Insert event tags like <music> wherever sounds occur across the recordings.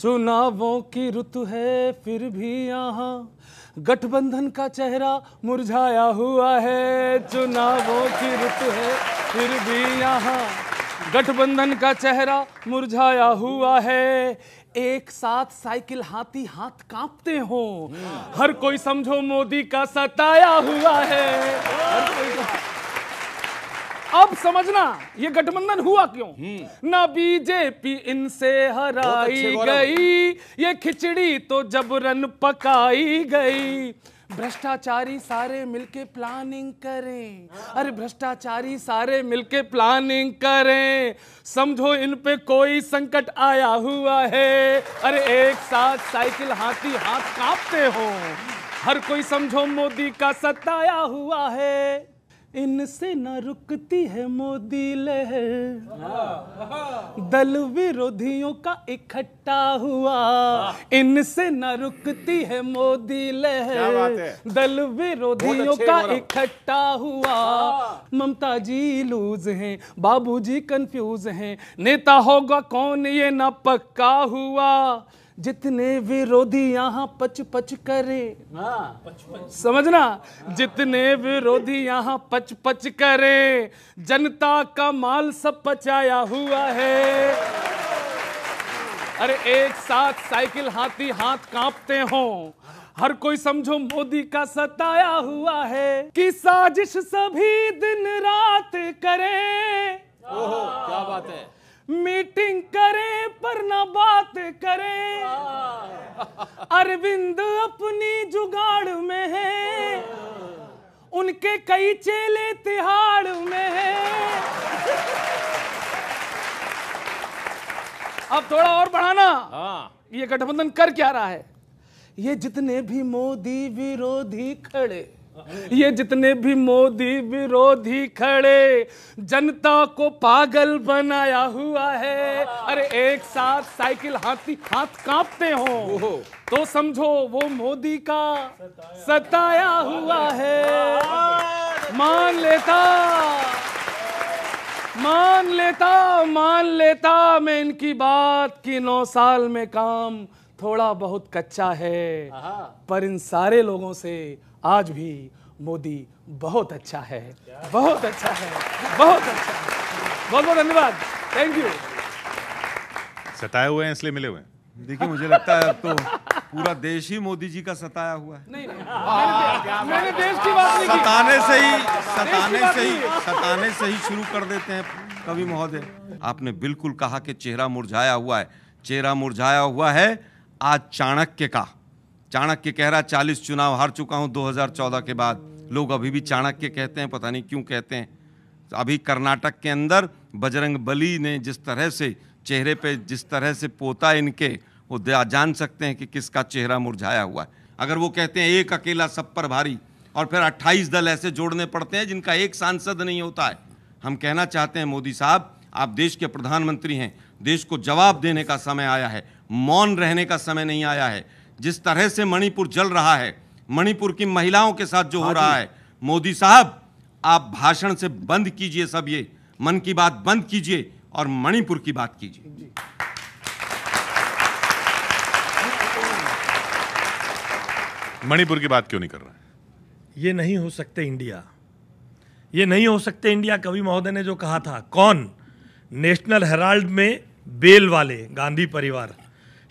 चुनावों की ऋतु है फिर भी यहाँ गठबंधन का चेहरा मुरझाया हुआ है चुनावों की ऋतु है फिर भी यहाँ गठबंधन का चेहरा मुरझाया हुआ है एक साथ साइकिल हाथी हाथ कांपते हो हर कोई समझो मोदी का सताया हुआ है हर कोई अब समझना ये गठबंधन हुआ क्यों हम्म। ना बीजेपी इनसे हराई गई ये खिचड़ी तो जबरन पकाई गई भ्रष्टाचारी सारे मिलके प्लानिंग करें अरे भ्रष्टाचारी सारे मिलके प्लानिंग करें समझो इन पे कोई संकट आया हुआ है अरे एक साथ साइकिल हाथी हाथ कांपते हो हर कोई समझो मोदी का सताया हुआ है इनसे न रुकती है मोदी लहर दल विरोधियों का इकट्ठा हुआ इनसे न रुकती है मोदी लहर दल विरोधियों का इकट्ठा हुआ ममता जी लूज हैं बाबूजी कंफ्यूज हैं नेता होगा कौन ये ना पक्का हुआ जितने विरोधी यहाँ पच पच करे हाँ। समझना जितने विरोधी यहाँ पच पच करे जनता का माल सब पचाया हुआ है अरे एक साथ साइकिल हाथी हाथ कांपते हो हर कोई समझो मोदी का सताया हुआ है कि साजिश सभी दिन रात करे ओहो क्या बात है मीटिंग करें पर ना बात करें अरविंद अपनी जुगाड़ में है उनके कई चेले तिहाड़ में है अब थोड़ा और बढ़ाना हाँ। ये गठबंधन कर क्या रहा है ये जितने भी मोदी विरोधी खड़े ये जितने भी मोदी विरोधी खड़े जनता को पागल बनाया हुआ है अरे एक साथ साइकिल हाथी हाथ कांपते हो तो समझो वो मोदी का सताया हुआ है मान लेता मान लेता मान लेता मैं इनकी बात कि नौ साल में काम थोड़ा बहुत कच्चा है पर इन सारे लोगों से आज भी मोदी बहुत अच्छा है बहुत अच्छा है बहुत अच्छा है बहुत बहुत धन्यवाद थैंक यू सताए हुए हैं इसलिए मिले हुए देखिए मुझे लगता है अब तो पूरा देश ही मोदी जी का सताया हुआ है नहीं नहीं मैंने, मैंने देश की बात नहीं सताने से ही सताने से ही सताने से ही शुरू कर देते हैं कवि महोदय आपने बिल्कुल कहा कि चेहरा मुरझाया हुआ है चेहरा मुरझाया हुआ है आज चाणक्य का चाणक्य कह रहा चालीस चुनाव हार चुका हूँ 2014 के बाद लोग अभी भी चाणक्य कहते हैं पता नहीं क्यों कहते हैं तो अभी कर्नाटक के अंदर बजरंग बली ने जिस तरह से चेहरे पे जिस तरह से पोता इनके वो जान सकते हैं कि किसका चेहरा मुरझाया हुआ है अगर वो कहते हैं एक अकेला सब पर भारी और फिर 28 दल ऐसे जोड़ने पड़ते हैं जिनका एक सांसद नहीं होता है हम कहना चाहते हैं मोदी साहब आप देश के प्रधानमंत्री हैं देश को जवाब देने का समय आया है मौन रहने का समय नहीं आया है जिस तरह से मणिपुर जल रहा है मणिपुर की महिलाओं के साथ जो हो रहा हाँ है मोदी साहब आप भाषण से बंद कीजिए सब ये मन की बात बंद कीजिए और मणिपुर की बात कीजिए मणिपुर की बात क्यों नहीं कर रहा है ये नहीं हो सकते इंडिया ये नहीं हो सकते इंडिया कवि महोदय ने जो कहा था कौन नेशनल हेराल्ड में बेल वाले गांधी परिवार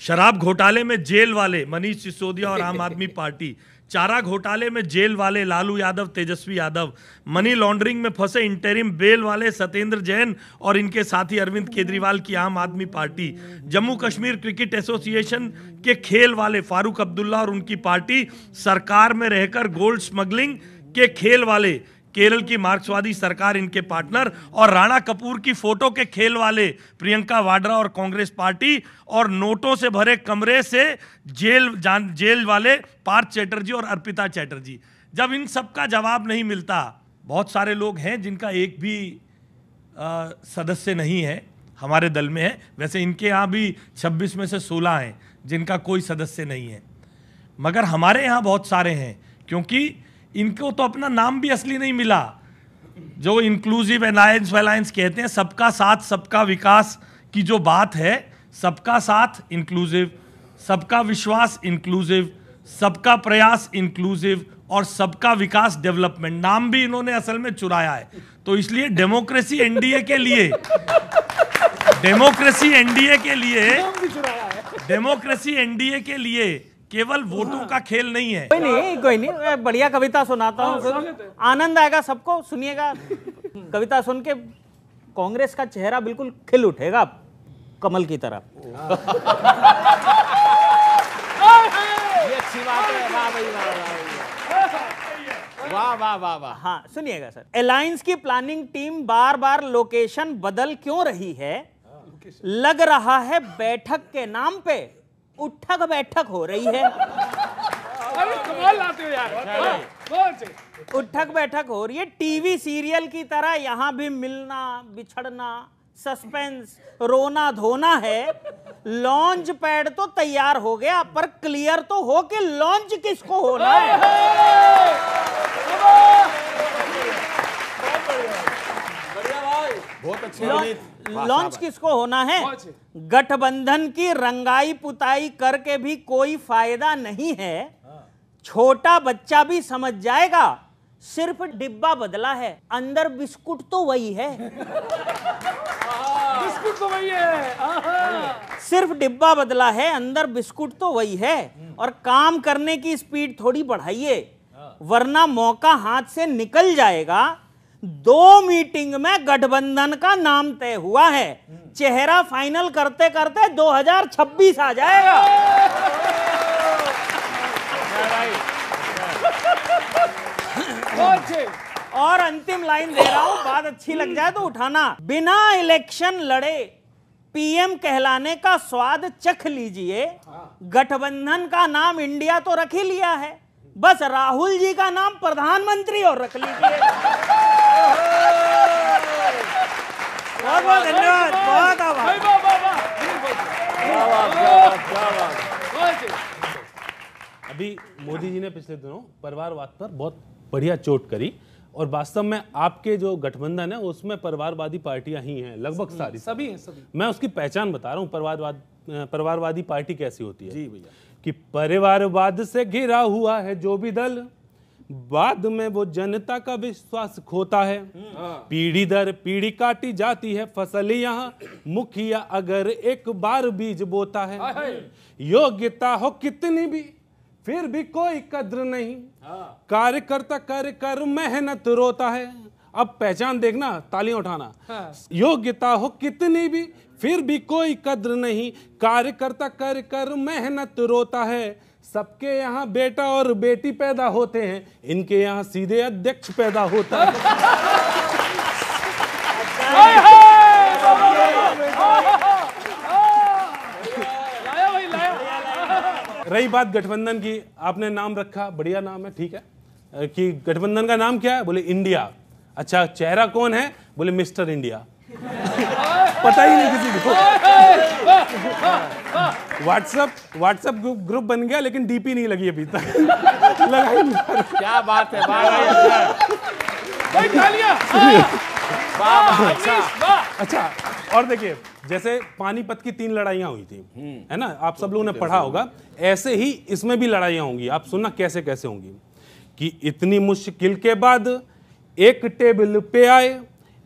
शराब घोटाले में जेल वाले मनीष सिसोदिया और आम आदमी <laughs> पार्टी चारा घोटाले में जेल वाले लालू यादव तेजस्वी यादव मनी लॉन्ड्रिंग में फंसे इंटरिम बेल वाले सत्येंद्र जैन और इनके साथी अरविंद केजरीवाल की आम आदमी पार्टी जम्मू कश्मीर क्रिकेट एसोसिएशन के खेल वाले फारूक अब्दुल्ला और उनकी पार्टी सरकार में रहकर गोल्ड स्मगलिंग के खेल वाले केरल की मार्क्सवादी सरकार इनके पार्टनर और राणा कपूर की फोटो के खेल वाले प्रियंका वाड्रा और कांग्रेस पार्टी और नोटों से भरे कमरे से जेल जान जेल वाले पार्थ चैटर्जी और अर्पिता चैटर्जी जब इन सब का जवाब नहीं मिलता बहुत सारे लोग हैं जिनका एक भी आ, सदस्य नहीं है हमारे दल में है वैसे इनके यहाँ भी 26 में से 16 हैं जिनका कोई सदस्य नहीं है मगर हमारे यहाँ बहुत सारे हैं क्योंकि इनको तो अपना नाम भी असली नहीं मिला जो इंक्लूसिव अलायंस वालायंस कहते हैं सबका साथ सबका विकास की जो बात है सबका साथ इंक्लूसिव सबका विश्वास इंक्लूसिव सबका प्रयास इंक्लूसिव और सबका विकास डेवलपमेंट नाम भी इन्होंने असल में चुराया है तो इसलिए डेमोक्रेसी एनडीए के लिए डेमोक्रेसी एनडीए के लिए डेमोक्रेसी एनडीए के लिए केवल वोटों का खेल नहीं है कोई नहीं कोई नहीं मैं बढ़िया कविता सुनाता हूँ हाँ, तो। आनंद आएगा सबको सुनिएगा कविता सुन के कांग्रेस का चेहरा बिल्कुल खिल उठेगा कमल की तरह वाह वाह वाह वाह हाँ सुनिएगा सर अलायंस की प्लानिंग टीम बार बार लोकेशन बदल क्यों रही है हाँ, लग रहा है बैठक के नाम पे उठक बैठक हो रही है कमाल लाते हो यार अच्छा हाँ, उठक बैठक हो रही है टीवी सीरियल की तरह यहाँ भी मिलना बिछड़ना सस्पेंस रोना धोना है लॉन्च पैड तो तैयार हो गया पर क्लियर तो हो कि लॉन्च किसको होना है बहुत अच्छी लॉन्च किसको होना है गठबंधन की रंगाई पुताई करके भी कोई फायदा नहीं है हाँ। छोटा बच्चा भी समझ जाएगा सिर्फ डिब्बा बदला है अंदर बिस्कुट तो वही है <laughs> बिस्कुट तो वही है सिर्फ डिब्बा बदला है अंदर बिस्कुट तो वही है हम्म। और काम करने की स्पीड थोड़ी बढ़ाइए हाँ। वरना मौका हाथ से निकल जाएगा दो मीटिंग में गठबंधन का नाम तय हुआ है चेहरा फाइनल करते करते 2026 आ जाएगा और अंतिम लाइन दे रहा हूं बात अच्छी लग जाए तो उठाना बिना इलेक्शन लड़े पीएम कहलाने का स्वाद चख लीजिए गठबंधन का नाम इंडिया तो रख ही लिया है बस राहुल जी का नाम प्रधानमंत्री और रख लीजिए अभी मोदी जी ने पिछले दिनों परिवारवाद पर बहुत बढ़िया चोट करी और वास्तव में आपके जो गठबंधन है उसमें परिवारवादी पार्टियां ही हैं लगभग सारी सभी हैं सभी मैं उसकी पहचान बता रहा हूँ परिवारवाद परिवारवादी पार्टी कैसी होती है जी भैया कि परिवारवाद से घिरा हुआ है जो भी दल बाद में वो जनता का विश्वास खोता है हाँ। पीढ़ी दर पीढ़ी काटी जाती है फसल यहाँ मुखिया अगर एक बार बीज बोता है योग्यता हो कितनी भी फिर भी कोई कद्र नहीं हाँ। कार्यकर्ता कर कर मेहनत रोता है अब पहचान देखना तालियां उठाना हाँ। योग्यता हो कितनी भी फिर भी कोई कद्र नहीं कार्यकर्ता कर कर मेहनत रोता है सबके यहाँ बेटा और बेटी पैदा होते हैं इनके यहाँ सीधे अध्यक्ष पैदा होता है रही बात गठबंधन की आपने नाम रखा बढ़िया नाम है ठीक है कि गठबंधन का नाम क्या है बोले इंडिया अच्छा चेहरा कौन है बोले मिस्टर इंडिया <laughs> हाँ। पता ही नहीं किसी को व्हाट्सएप व्हाट्सएप ग्रुप ग्रुप बन गया लेकिन डीपी नहीं लगी अभी तक लगा ही नहीं क्या बात है अच्छा। भाई तालियां हाँ। हाँ। अच्छा।, अच्छा अच्छा और देखिए जैसे पानीपत की तीन लड़ाइयाँ हुई थी है ना आप सब लोगों ने पढ़ा होगा ऐसे ही इसमें भी लड़ाइयाँ होंगी आप सुनना कैसे कैसे होंगी कि इतनी मुश्किल के बाद एक टेबल पे आए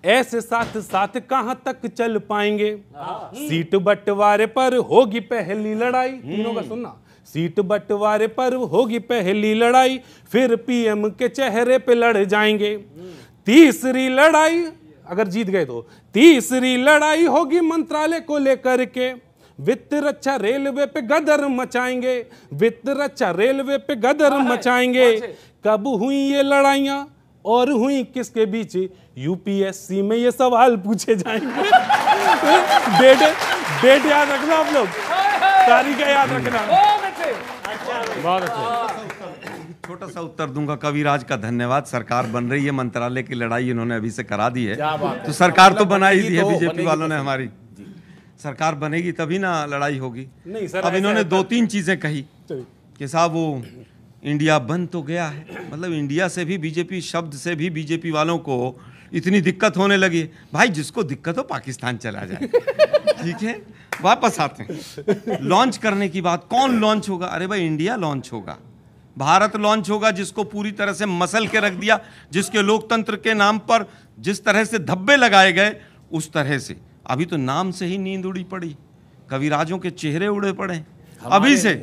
ऐसे साथ साथ कहां तक चल पाएंगे हाँ। सीट बंटवारे पर होगी पहली लड़ाई हम्म। तीनों का सुनना सीट बंटवारे पर होगी पहली लड़ाई फिर पीएम के चेहरे पे लड़ जाएंगे हम्म। तीसरी लड़ाई अगर जीत गए तो तीसरी लड़ाई होगी मंत्रालय को लेकर के वित्त रक्षा रेलवे पे गदर मचाएंगे वित्त रक्षा रेलवे पे गदर हाँ, हाँ, मचाएंगे कब हुई ये लड़ाइयां और हुई किसके बीच यूपीएससी में ये सवाल पूछे जाएंगे डेट डेट याद रखना आप लोग तारीख याद रखना बहुत अच्छे छोटा सा उत्तर दूंगा कविराज का धन्यवाद सरकार बन रही है मंत्रालय की लड़ाई इन्होंने अभी से करा दी है तो सरकार तो बना ही दी है तो बीजेपी वालों ने तो हमारी सरकार बनेगी तभी ना लड़ाई होगी नहीं सर अब इन्होंने दो तीन चीजें कही कि साहब वो इंडिया बंद तो गया है मतलब इंडिया से भी बीजेपी शब्द से भी बीजेपी वालों को इतनी दिक्कत होने लगी भाई जिसको दिक्कत हो पाकिस्तान चला जाए ठीक है वापस आते हैं लॉन्च करने की बात कौन लॉन्च होगा अरे भाई इंडिया लॉन्च होगा भारत लॉन्च होगा जिसको पूरी तरह से मसल के रख दिया जिसके लोकतंत्र के नाम पर जिस तरह से धब्बे लगाए गए उस तरह से अभी तो नाम से ही नींद उड़ी पड़ी कविराजों के चेहरे उड़े पड़े अभी से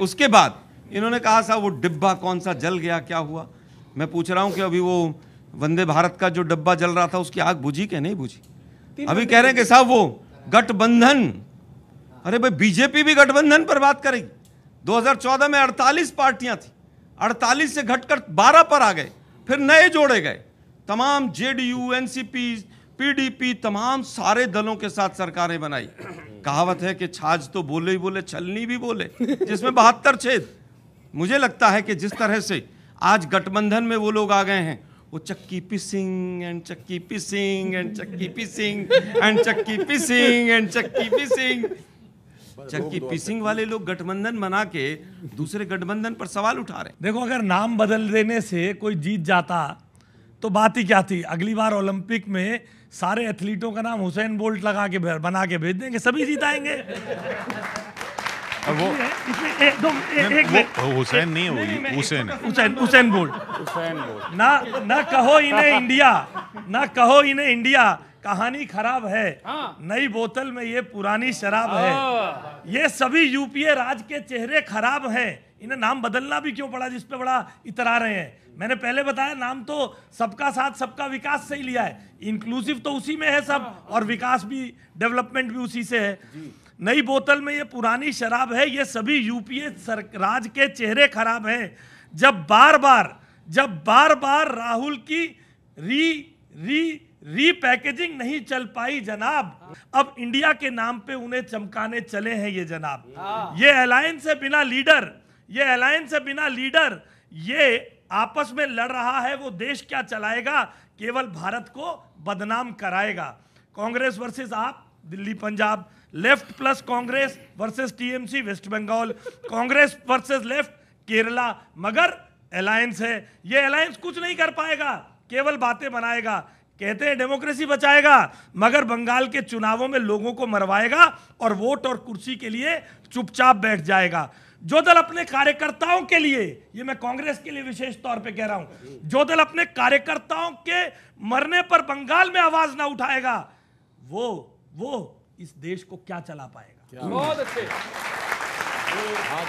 उसके बाद इन्होंने कहा साहब वो डिब्बा कौन सा जल गया क्या हुआ मैं पूछ रहा हूँ कि अभी वो वंदे भारत का जो डिब्बा जल रहा था उसकी आग बुझी क्या नहीं बुझी अभी कह रहे हैं कि साहब वो गठबंधन अरे भाई बीजेपी भी गठबंधन पर बात करेगी 2014 में 48 पार्टियां थी 48 से घटकर 12 पर आ गए फिर नए जोड़े गए तमाम जेडीयू एनसीपी पीडीपी तमाम सारे दलों के साथ सरकारें बनाई कहावत है कि छाछ तो बोले ही बोले छलनी भी बोले जिसमें बहत्तर छेद मुझे लगता है कि जिस तरह से आज गठबंधन में वो लोग आ गए हैं वो चक्की पिसिंग एंड चक्की पिसिंग एंड चक्की पिसिंग एंड चक्की पिसिंग एंड चक्की पिसिंग चक्की पिसिंग वाले लोग गठबंधन बना के दूसरे गठबंधन पर सवाल उठा रहे हैं देखो अगर नाम बदल देने से कोई जीत जाता तो बात ही क्या थी अगली बार ओलंपिक में सारे एथलीटों का नाम हुसैन बोल्ट लगा के बना के भेज देंगे सभी जीत आएंगे हुसैन नहीं हुसैन हुसैन हुसैन बोल्ट हुसैन बोल्ट ना ना कहो इन्हें इंडिया ना कहो इन्हें इंडिया कहानी खराब है हाँ। नई बोतल में ये पुरानी शराब है ये सभी यूपीए राज के चेहरे खराब हैं इन्हें नाम बदलना भी क्यों पड़ा जिसपे बड़ा इतरा रहे हैं मैंने पहले बताया नाम तो सबका साथ सबका विकास से ही लिया है इंक्लूसिव तो उसी में है सब हाँ। और विकास भी डेवलपमेंट भी उसी से है नई बोतल में ये पुरानी शराब है ये सभी यूपीए राज के चेहरे खराब हैं जब बार बार जब बार बार राहुल की री री रीपैकेजिंग नहीं चल पाई जनाब अब इंडिया के नाम पे उन्हें चमकाने चले हैं ये जनाब हाँ। ये अलायंस है बिना लीडर ये अलायंस है बिना लीडर ये आपस में लड़ रहा है वो देश क्या चलाएगा केवल भारत को बदनाम कराएगा Congress versus AAP Delhi Punjab left plus Congress versus TMC West Bengal Congress versus left Kerala मगर अलायंस है ये अलायंस कुछ नहीं कर पाएगा केवल बातें बनाएगा कहते हैं डेमोक्रेसी बचाएगा मगर बंगाल के चुनावों में लोगों को मरवाएगा और वोट और कुर्सी के लिए चुपचाप बैठ जाएगा जो दल अपने कार्यकर्ताओं के लिए ये मैं कांग्रेस के लिए विशेष तौर पे कह रहा हूं जो दल अपने कार्यकर्ताओं के मरने पर बंगाल में आवाज ना उठाएगा वो वो इस देश को क्या चला पाएगा बहुत अच्छे